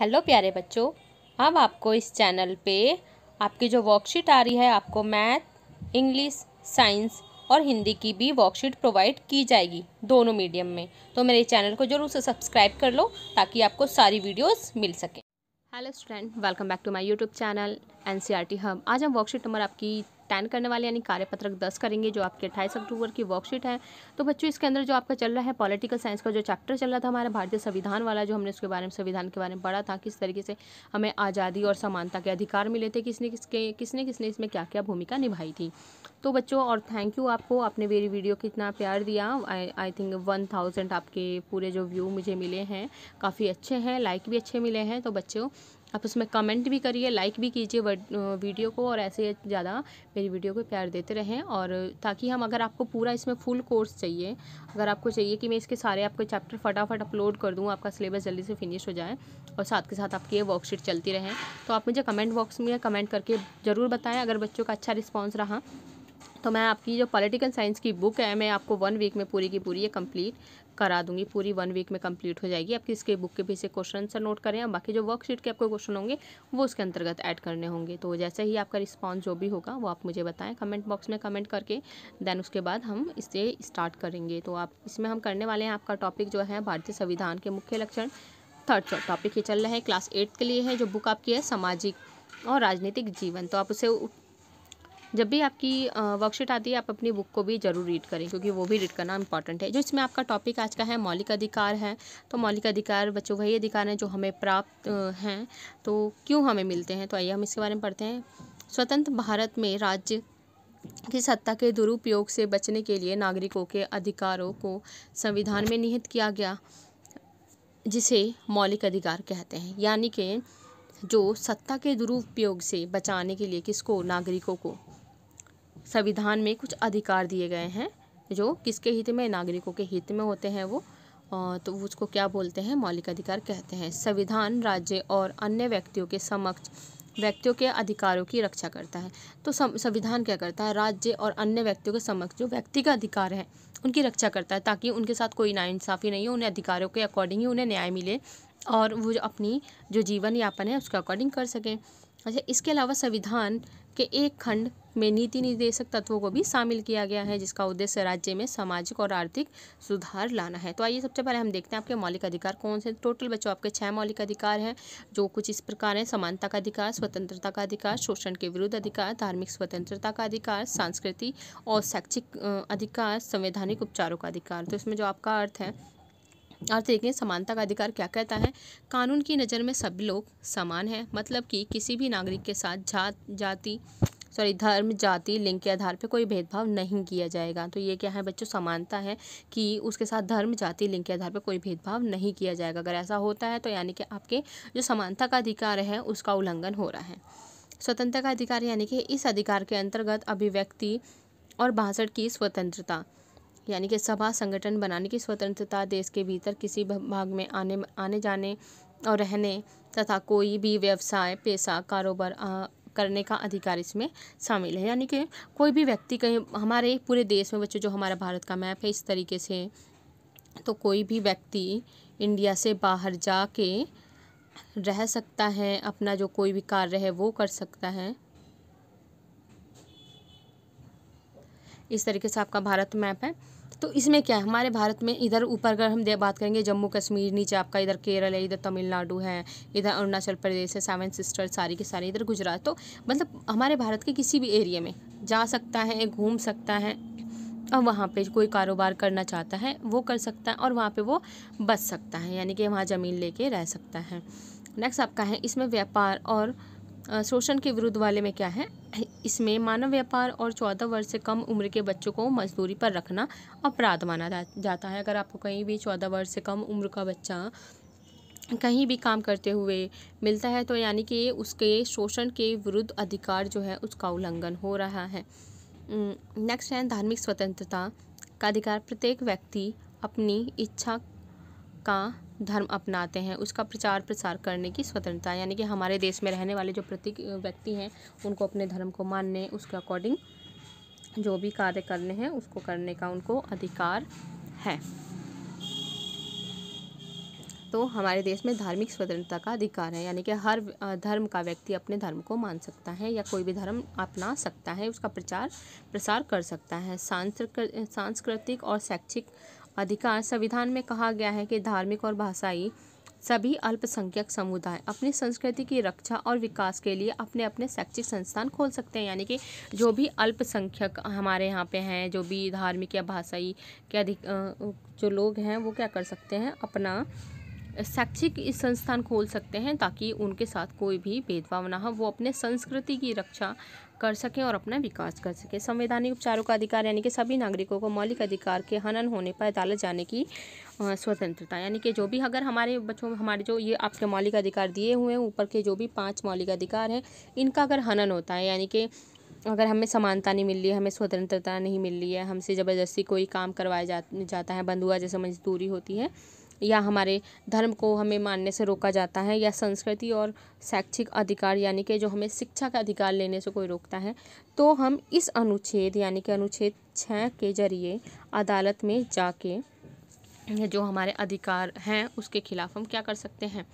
hello प्यारे बच्चों अब आपको इस चैनल पे आपकी जो वर्कशीट आ रही है आपको मैथ इंग्लिश साइंस और हिंदी की भी वर्कशीट प्रोवाइड की जाएगी दोनों मीडियम में तो मेरे चैनल को जरूर से सब्सक्राइब कर लो ताकि आपको सारी वीडियोस मिल सकें hello student welcome back to my YouTube channel N C R T आज हम वर्कशीट नंबर आपकी टेन करने वाले यानी कार्यपत्रक दस करेंगे जो आपके अट्ठाईस अक्टूबर की वर्कशीट है तो बच्चों इसके अंदर जो आपका चल रहा है पॉलिटिकल साइंस का जो चैप्टर चल रहा था हमारा भारतीय संविधान वाला जो हमने उसके बारे में संविधान के बारे में पढ़ा था किस तरीके से हमें आज़ादी और समानता के अधिकार मिले थे किसने किसके किसने किसने इसमें क्या क्या भूमिका निभाई थी तो बच्चों और थैंक यू आपको आपने मेरी वीडियो को इतना प्यार दिया आई थिंक वन थाउजेंड आपके पूरे जो व्यू मुझे मिले हैं काफ़ी अच्छे हैं लाइक भी अच्छे मिले हैं तो बच्चों आप उसमें कमेंट भी करिए लाइक भी कीजिए वीडियो को और ऐसे ज़्यादा मेरी वीडियो को प्यार देते रहें और ताकि हम अगर आपको पूरा इसमें फुल कोर्स चाहिए अगर आपको चाहिए कि मैं इसके सारे आपके चैप्टर फटाफट अपलोड कर दूँ आपका सिलेबस जल्दी से फिनिश हो जाए और साथ के साथ आपकी ये वर्कशीट चलती रहें तो आप मुझे कमेंट बॉक्स में कमेंट करके ज़रूर बताएँ अगर बच्चों का अच्छा रिस्पॉन्स रहा तो मैं आपकी जो पॉलिटिकल साइंस की बुक है मैं आपको वन वीक में पूरी की पूरी ये कंप्लीट करा दूंगी पूरी वन वीक में कंप्लीट हो जाएगी आप किसके बुक के भी से क्वेश्चन आंसर नोट करें और बाकी जो वर्कशीट के आपको क्वेश्चन होंगे वो उसके अंतर्गत ऐड करने होंगे तो जैसे ही आपका रिस्पॉन्स जो भी होगा वो आप मुझे बताएं कमेंट बॉक्स में कमेंट करके देन उसके बाद हम इसे स्टार्ट करेंगे तो आप इसमें हम करने वाले हैं आपका टॉपिक जो है भारतीय संविधान के मुख्य लक्षण थर्ड टॉपिक ये चल रहा है क्लास एट के लिए है जो बुक आपकी है सामाजिक और राजनीतिक जीवन तो आप उसे जब भी आपकी वर्कशीट आती है आप अपनी बुक को भी ज़रूर रीड करें क्योंकि वो भी रीड करना इंपॉर्टेंट है जो इसमें आपका टॉपिक आज का है मौलिक अधिकार है तो मौलिक अधिकार बच्चों वही अधिकार हैं जो हमें प्राप्त हैं तो क्यों हमें मिलते हैं तो आइए हम इसके बारे में पढ़ते हैं स्वतंत्र भारत में राज्य की सत्ता के दुरुपयोग से बचने के लिए नागरिकों के अधिकारों को संविधान में निहित किया गया जिसे मौलिक अधिकार कहते हैं यानी कि जो सत्ता के दुरुपयोग से बचाने के लिए किसको नागरिकों को संविधान में कुछ अधिकार दिए गए हैं जो किसके हित में नागरिकों के हित में होते हैं वो तो उसको क्या बोलते हैं मौलिक अधिकार कहते हैं संविधान राज्य और अन्य व्यक्तियों के समक्ष व्यक्तियों के अधिकारों की रक्षा करता है तो संविधान क्या करता है राज्य और अन्य व्यक्तियों के समक्ष जो व्यक्ति का अधिकार है उनकी रक्षा करता है ताकि उनके साथ कोई नाइंसाफ़ी नहीं हो उन्हें अधिकारों के अकॉर्डिंग ही उन्हें न्याय मिले और वो जो अपनी जो जीवन यापन है उसके अकॉर्डिंग कर सकें अच्छा इसके अलावा संविधान के एक खंड में नीति निर्देशक तत्वों को भी शामिल किया गया है जिसका उद्देश्य राज्य में सामाजिक और आर्थिक सुधार लाना है तो आइए सबसे पहले हम देखते हैं आपके मौलिक अधिकार कौन से टोटल बच्चों आपके छः मौलिक अधिकार हैं जो कुछ इस प्रकार हैं समानता का अधिकार स्वतंत्रता का अधिकार शोषण के विरुद्ध अधिकार धार्मिक स्वतंत्रता का अधिकार सांस्कृतिक और शैक्षिक अधिकार संवैधानिक उपचारों का अधिकार तो इसमें जो आपका अर्थ है और देखें समानता का अधिकार क्या कहता है कानून की नज़र में सभी लोग समान हैं मतलब कि किसी भी नागरिक के साथ जात जाति सॉरी धर्म जाति लिंग के आधार पर कोई भेदभाव नहीं किया जाएगा तो ये क्या है बच्चों समानता है कि उसके साथ धर्म जाति लिंग के आधार पर कोई भेदभाव नहीं किया जाएगा अगर ऐसा होता है तो यानी कि आपके जो समानता का अधिकार है उसका उल्लंघन हो रहा है स्वतंत्रता का अधिकार यानी कि इस अधिकार के अंतर्गत अभिव्यक्ति और भाषण की स्वतंत्रता यानी कि सभा संगठन बनाने की स्वतंत्रता देश के भीतर किसी भाग में आने आने जाने और रहने तथा कोई भी व्यवसाय पैसा कारोबार करने का अधिकार इसमें शामिल है यानी कि कोई भी व्यक्ति कहीं हमारे पूरे देश में बच्चों जो हमारा भारत का मैप है इस तरीके से तो कोई भी व्यक्ति इंडिया से बाहर जा के रह सकता है अपना जो कोई भी कार्य है वो कर सकता है इस तरीके से आपका भारत मैप है तो इसमें क्या है हमारे भारत में इधर ऊपर अगर हम बात करेंगे जम्मू कश्मीर नीचे आपका इधर केरल है इधर तमिलनाडु है इधर अरुणाचल प्रदेश है सेवन सिस्टर सारी के सारे इधर गुजरात तो मतलब हमारे भारत के किसी भी एरिए में जा सकता है घूम सकता है और वहाँ पे कोई कारोबार करना चाहता है वो कर सकता है और वहाँ पे वो बस सकता है यानी कि वहाँ ज़मीन लेके रह सकता है नेक्स्ट आपका है इसमें व्यापार और शोषण के विरुद्ध वाले में क्या है इसमें मानव व्यापार और चौदह वर्ष से कम उम्र के बच्चों को मजदूरी पर रखना अपराध माना जाता है अगर आपको कहीं भी चौदह वर्ष से कम उम्र का बच्चा कहीं भी काम करते हुए मिलता है तो यानी कि उसके शोषण के विरुद्ध अधिकार जो है उसका उल्लंघन हो रहा है नेक्स्ट है धार्मिक स्वतंत्रता का अधिकार प्रत्येक व्यक्ति अपनी इच्छा का धर्म अपनाते हैं उसका प्रचार प्रसार करने की स्वतंत्रता यानी कि हमारे देश में रहने वाले जो प्रत्येक व्यक्ति हैं उनको अपने धर्म को मानने उसके अकॉर्डिंग जो भी कार्य करने हैं उसको करने का उनको अधिकार है तो हमारे देश में धार्मिक स्वतंत्रता का अधिकार है यानी कि हर धर्म का व्यक्ति अपने धर्म को मान सकता है या कोई भी धर्म अपना सकता है उसका प्रचार प्रसार कर सकता है सांस्कृतिक और शैक्षिक अधिकार संविधान में कहा गया है कि धार्मिक और भाषाई सभी अल्पसंख्यक समुदाय अपनी संस्कृति की रक्षा और विकास के लिए अपने अपने शैक्षिक संस्थान खोल सकते हैं यानी कि जो भी अल्पसंख्यक हमारे यहाँ पे हैं जो भी धार्मिक या भाषाई के अधिक जो लोग हैं वो क्या कर सकते हैं अपना शैक्षिक संस्थान खोल सकते हैं ताकि उनके साथ कोई भी भेदभाव ना हो वो अपने संस्कृति की रक्षा कर सकें और अपना विकास कर सकें संवैधानिक उपचारों का अधिकार यानी कि सभी नागरिकों को मौलिक अधिकार के हनन होने पर अदालत जाने की स्वतंत्रता यानी कि जो भी अगर हमारे बच्चों हमारे जो ये आपके मौलिक अधिकार दिए हुए हैं ऊपर के जो भी पाँच मौलिक अधिकार हैं इनका अगर हनन होता है यानी कि अगर हमें समानता नहीं मिल रही है हमें स्वतंत्रता नहीं मिल रही है हमसे ज़बरदस्ती कोई काम करवाया जा, जाता है बंधुआ जैसे मजदूरी होती है या हमारे धर्म को हमें मानने से रोका जाता है या संस्कृति और शैक्षिक अधिकार यानी कि जो हमें शिक्षा का अधिकार लेने से कोई रोकता है तो हम इस अनुच्छेद यानी कि अनुच्छेद छः के जरिए अदालत में जाके जो हमारे अधिकार हैं उसके खिलाफ हम क्या कर सकते हैं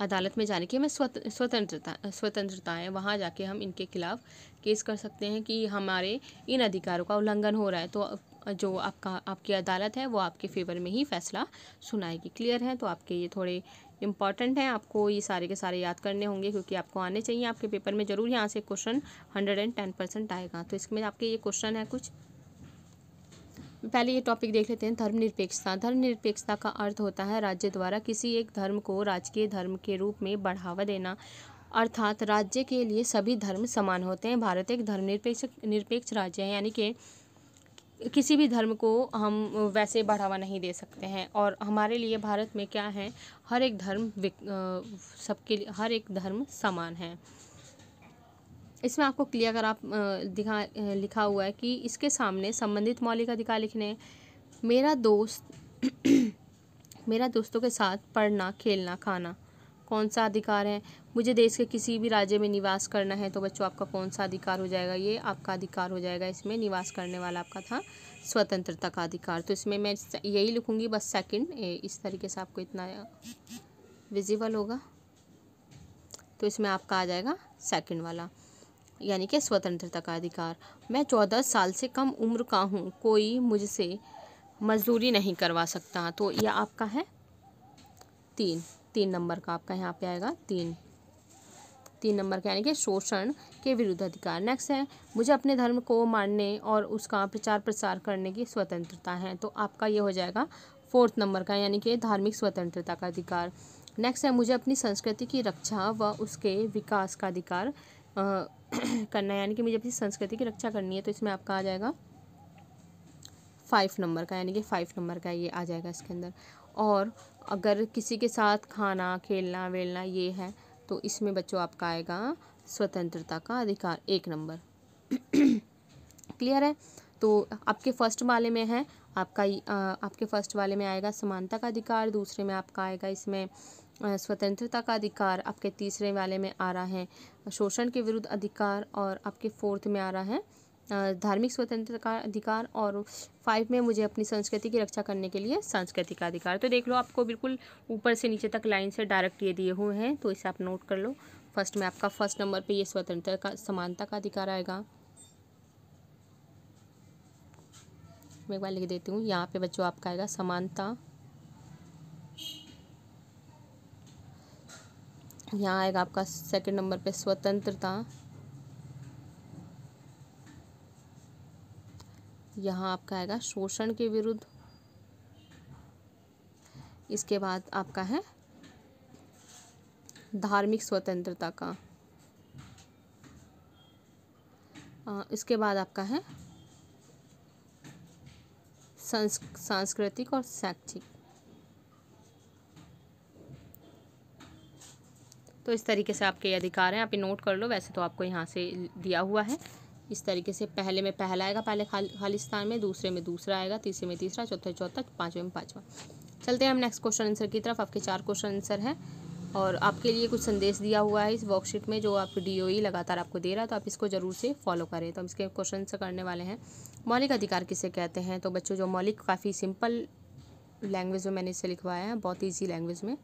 अदालत में जाने की हमें स्वत स्वतंत्रता स्वतंत्रता है वहाँ जाके हम इनके खिलाफ केस कर सकते हैं कि हमारे इन अधिकारों का उल्लंघन हो रहा है तो जो आपका आपकी अदालत है वो आपके फेवर में ही फ़ैसला सुनाएगी क्लियर है तो आपके ये थोड़े इंपॉर्टेंट हैं आपको ये सारे के सारे याद करने होंगे क्योंकि आपको आने चाहिए आपके पेपर में ज़रूर यहाँ से question hundred and ten percent आएगा तो इसमें आपके ये क्वेश्चन है कुछ पहले ये टॉपिक देख लेते हैं धर्मनिरपेक्षता धर्मनिरपेक्षता का अर्थ होता है राज्य द्वारा किसी एक धर्म को राजकीय धर्म के रूप में बढ़ावा देना अर्थात राज्य के लिए सभी धर्म समान होते हैं भारत एक धर्मनिरपेक्ष निरपेक्ष राज्य है यानी कि किसी भी धर्म को हम वैसे बढ़ावा नहीं दे सकते हैं और हमारे लिए भारत में क्या है हर एक धर्म सबके लिए हर एक धर्म समान है इसमें आपको क्लियर अगर आप दिखा लिखा हुआ है कि इसके सामने संबंधित मौलिक अधिकार लिखने मेरा दोस्त मेरा दोस्तों के साथ पढ़ना खेलना खाना कौन सा अधिकार है मुझे देश के किसी भी राज्य में निवास करना है तो बच्चों आपका कौन सा अधिकार हो जाएगा ये आपका अधिकार हो जाएगा इसमें निवास करने वाला आपका था स्वतंत्रता का अधिकार तो इसमें मैं यही लिखूँगी बस सेकेंड इस तरीके से आपको इतना विजिबल होगा तो इसमें आपका आ जाएगा सेकेंड वाला यानी कि स्वतंत्रता का अधिकार मैं चौदह साल से कम उम्र का हूँ कोई मुझसे मजदूरी नहीं करवा सकता तो यह आपका है तीन तीन नंबर का आपका यहाँ पे आएगा तीन तीन नंबर का यानी कि शोषण के विरुद्ध अधिकार नेक्स्ट है मुझे अपने धर्म को मानने और उसका प्रचार प्रसार करने की स्वतंत्रता है तो आपका ये हो जाएगा फोर्थ नंबर का यानी कि धार्मिक स्वतंत्रता का अधिकार नेक्स्ट है मुझे अपनी संस्कृति की रक्षा व उसके विकास का अधिकार करना है यानी कि मुझे अपनी संस्कृति की रक्षा करनी है तो इसमें आपका आ जाएगा फाइव नंबर का यानी कि फाइव नंबर का ये आ जाएगा इसके अंदर और अगर किसी के साथ खाना खेलना वेलना ये है तो इसमें बच्चों आपका आएगा स्वतंत्रता का अधिकार एक नंबर क्लियर है तो आपके फर्स्ट वाले में है आपका आपके फर्स्ट वाले में आएगा समानता का अधिकार दूसरे में आपका आएगा इसमें स्वतंत्रता का अधिकार आपके तीसरे वाले में आ रहा है शोषण के विरुद्ध अधिकार और आपके फोर्थ में आ रहा है धार्मिक स्वतंत्रता का अधिकार और फाइव में मुझे अपनी संस्कृति की रक्षा करने के लिए संस्कृति का अधिकार तो देख लो आपको बिल्कुल ऊपर से नीचे तक लाइन से डायरेक्ट ये दिए हुए हैं तो इसे आप नोट कर लो फर्स्ट में आपका फर्स्ट नंबर पे ये स्वतंत्रता का समानता का अधिकार आएगा मैं एक बार लिख देती हूँ यहाँ पे बच्चों आपका आएगा समानता यहाँ आएगा आपका सेकंड नंबर पे स्वतंत्रता यहाँ आपका आएगा शोषण के विरुद्ध इसके बाद आपका है धार्मिक स्वतंत्रता का इसके बाद आपका है सांस्कृतिक और शैक्षिक तो इस तरीके से आपके अधिकार हैं आप ये नोट कर लो वैसे तो आपको यहाँ से दिया हुआ है इस तरीके से पहले में पहला आएगा पहले खालिस्तान में दूसरे में दूसरा आएगा तीसरे में तीसरा चौथे चौथा पाँचवें में पाँचवा चलते हैं हम नेक्स्ट क्वेश्चन आंसर की तरफ आपके चार क्वेश्चन आंसर हैं और आपके लिए कुछ संदेश दिया हुआ है इस वर्कशीट में जो आप डी e लगातार आपको दे रहा है तो आप इसको ज़रूर से फॉलो करें तो हम इसके क्वेश्चन आंसर करने वाले हैं मौलिक अधिकार किसे कहते हैं तो बच्चों जो मौलिक काफ़ी सिंपल लैंग्वेज में मैंने इसे लिखवाया है बहुत ईजी लैंग्वेज में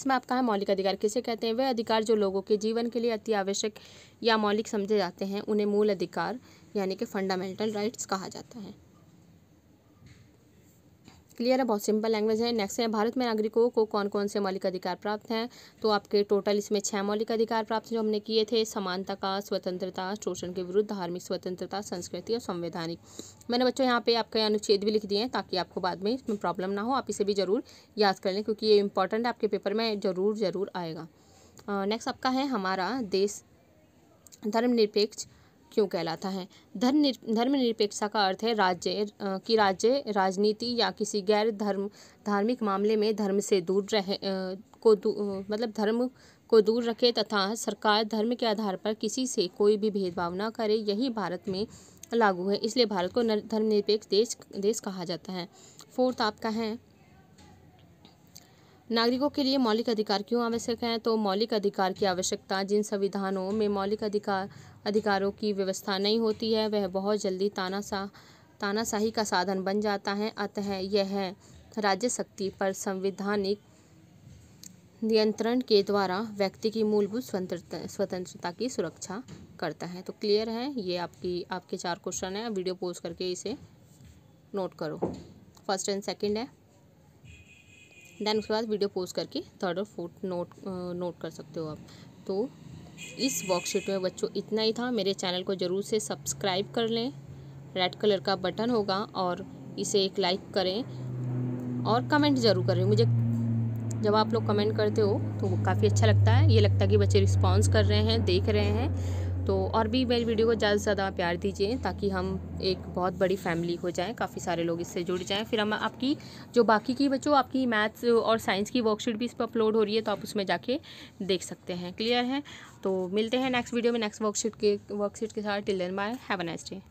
इसमें आपका है मौलिक अधिकार किसे कहते हैं वह अधिकार जो लोगों के जीवन के लिए अति आवश्यक या मौलिक समझे जाते हैं उन्हें मूल अधिकार यानी कि फंडामेंटल राइट्स कहा जाता है क्लियर है बहुत सिंपल लैंग्वेज है नेक्स्ट है भारत में नागरिकों को कौन कौन से मौलिक अधिकार प्राप्त हैं तो आपके टोटल इसमें छः मौलिक अधिकार प्राप्त जो हमने किए थे समानता का स्वतंत्रता शोषण के विरुद्ध धार्मिक स्वतंत्रता संस्कृति और संवैधानिक मैंने बच्चों यहाँ पे आपके अनुच्छेद भी लिख दिए हैं ताकि आपको बाद में इसमें प्रॉब्लम ना हो आप इसे भी ज़रूर याद कर लें क्योंकि ये इंपॉर्टेंट आपके पेपर में ज़रूर ज़रूर आएगा नेक्स्ट आपका है हमारा देश धर्मनिरपेक्ष क्यों कहलाता है धर्म धर्मनिरपेक्षता का अर्थ है राज्य की राज्य राजनीति या किसी गैर धर्म धार्मिक मामले में धर्म से दूर रहे को दू, मतलब धर्म को दूर रखे तथा सरकार धर्म के आधार पर किसी से कोई भी भेदभाव ना करे यही भारत में लागू है इसलिए भारत को धर्मनिरपेक्ष देश देश कहा जाता है फोर्थ आपका है नागरिकों के लिए मौलिक अधिकार क्यों आवश्यक हैं तो मौलिक अधिकार की आवश्यकता जिन संविधानों में मौलिक अधिकार अधिकारों की व्यवस्था नहीं होती है वह बहुत जल्दी तानाशाह तानाशाही का साधन बन जाता है अतः यह राज्य शक्ति पर संवैधानिक नियंत्रण के द्वारा व्यक्ति की मूलभूत स्वतंत्रता स्वतंत्रता की सुरक्षा करता है तो क्लियर है ये आपकी आपके चार क्वेश्चन हैं वीडियो पोज करके इसे नोट करो फर्स्ट एंड सेकंड है देन उसके बाद वीडियो पोज करके थर्ड और फोर्थ नोट नोट कर सकते हो आप तो इस वर्कशीट में बच्चों इतना ही था मेरे चैनल को ज़रूर से सब्सक्राइब कर लें रेड कलर का बटन होगा और इसे एक लाइक करें और कमेंट ज़रूर करें मुझे जब आप लोग कमेंट करते हो तो काफ़ी अच्छा लगता है ये लगता है कि बच्चे रिस्पॉन्स कर रहे हैं देख रहे हैं तो और भी मेरी वीडियो को ज़्यादा से ज़्यादा प्यार दीजिए ताकि हम एक बहुत बड़ी फैमिली हो जाएँ काफ़ी सारे लोग इससे जुड़ जाएँ फिर हम आपकी जो बाकी की बच्चों आपकी मैथ्स और साइंस की वर्कशीट भी इस पर अपलोड हो रही है तो आप उसमें जाके देख सकते हैं क्लियर है तो मिलते हैं नेक्स्ट वीडियो में नेक्स्ट वर्कशीट के वर्कशीट के साथ till then bye have a nice day